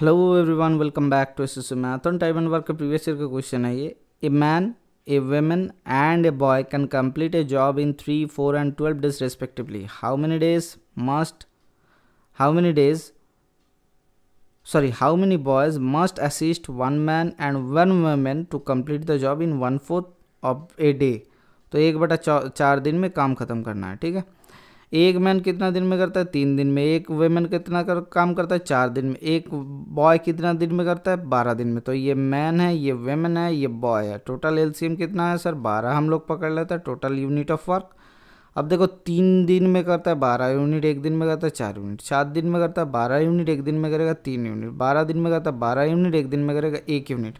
hello everyone welcome back to S math on time and work का previous year का question है ये a man a women and a boy can complete a job in three four and twelve days respectively how many days must how many days sorry how many boys must assist one man and one women to complete the job in one fourth of a day तो एक बटा चार दिन में काम खत्म करना है ठीक है एक मैन कितना दिन में करता है तीन दिन में एक वेमेन कितना कर, काम करता है चार दिन में एक बॉय कितना दिन में करता है बारह दिन में तो ये मैन है ये वेमेन है ये बॉय है टोटल एल कितना है सर बारह हम लोग पकड़ लेते हैं टोटल यूनिट ऑफ वर्क अब देखो तीन दिन में करता है बारह यूनिट एक दिन में करता है चार यूनिट सात दिन में करता है बारह यूनिट एक दिन में करेगा तीन यूनिट बारह दिन में करता है बारह यूनिट एक दिन में करेगा एक यूनिट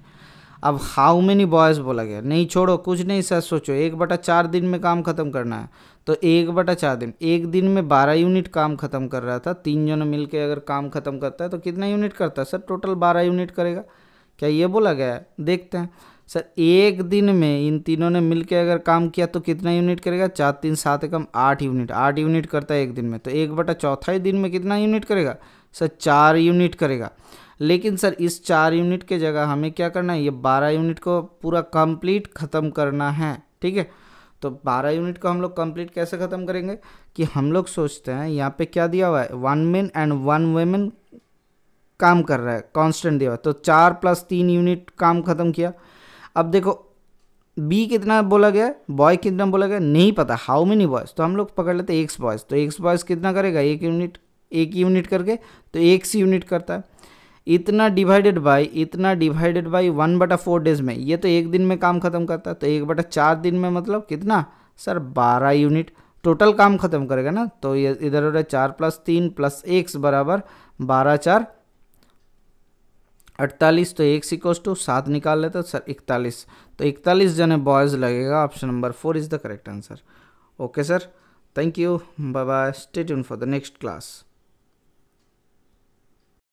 अब हाउ मेनी बॉयज़ बोला गया नहीं छोड़ो कुछ नहीं सर सोचो एक बटा चार दिन में काम ख़त्म करना है तो एक बटा चार दिन एक दिन में बारह यूनिट काम ख़त्म कर रहा था तीन जनों मिल अगर काम ख़त्म करता है तो कितना यूनिट करता है सर टोटल बारह यूनिट करेगा क्या ये बोला गया है देखते हैं सर एक दिन में इन तीनों ने मिलकर अगर काम किया तो कितना यूनिट करेगा चार तीन सात एकम आठ यूनिट आठ यूनिट करता है एक दिन में तो एक बटा चौथा ही दिन में कितना यूनिट करेगा सर चार यूनिट करेगा लेकिन सर इस चार यूनिट के जगह हमें क्या करना है ये बारह यूनिट को पूरा कंप्लीट ख़त्म करना है ठीक है तो बारह यूनिट को हम लोग कंप्लीट कैसे ख़त्म करेंगे कि हम लोग सोचते हैं यहाँ पे क्या दिया हुआ है one man and one women काम कर रहा है कांस्टेंट दिया हुआ है तो चार प्लस तीन यूनिट काम ख़त्म किया अब देखो बी कितना बोला गया बॉय कितना बोला गया नहीं पता हाउ मेनी बॉयज़ तो हम लोग पकड़ लेते एक्स बॉयज़ तो एक्स बॉयज़ कितना करेगा एक यूनिट एक यूनिट करके तो एक सी यूनिट करता है इतना डिवाइडेड बाय इतना डिवाइडेड बाय वन बटा फोर डेज में ये तो एक दिन में काम खत्म करता है तो एक बटा चार दिन में मतलब कितना सर बारह यूनिट टोटल काम खत्म करेगा ना तो ये इधर उधर चार प्लस तीन प्लस एक बराबर बारह चार अड़तालीस तो एक सिक्वस टू सात निकाल लेते सर इकतालीस तो इकतालीस जने बॉयज़ लगेगा option number four is the correct answer okay sir thank you bye bye stay tune for the next class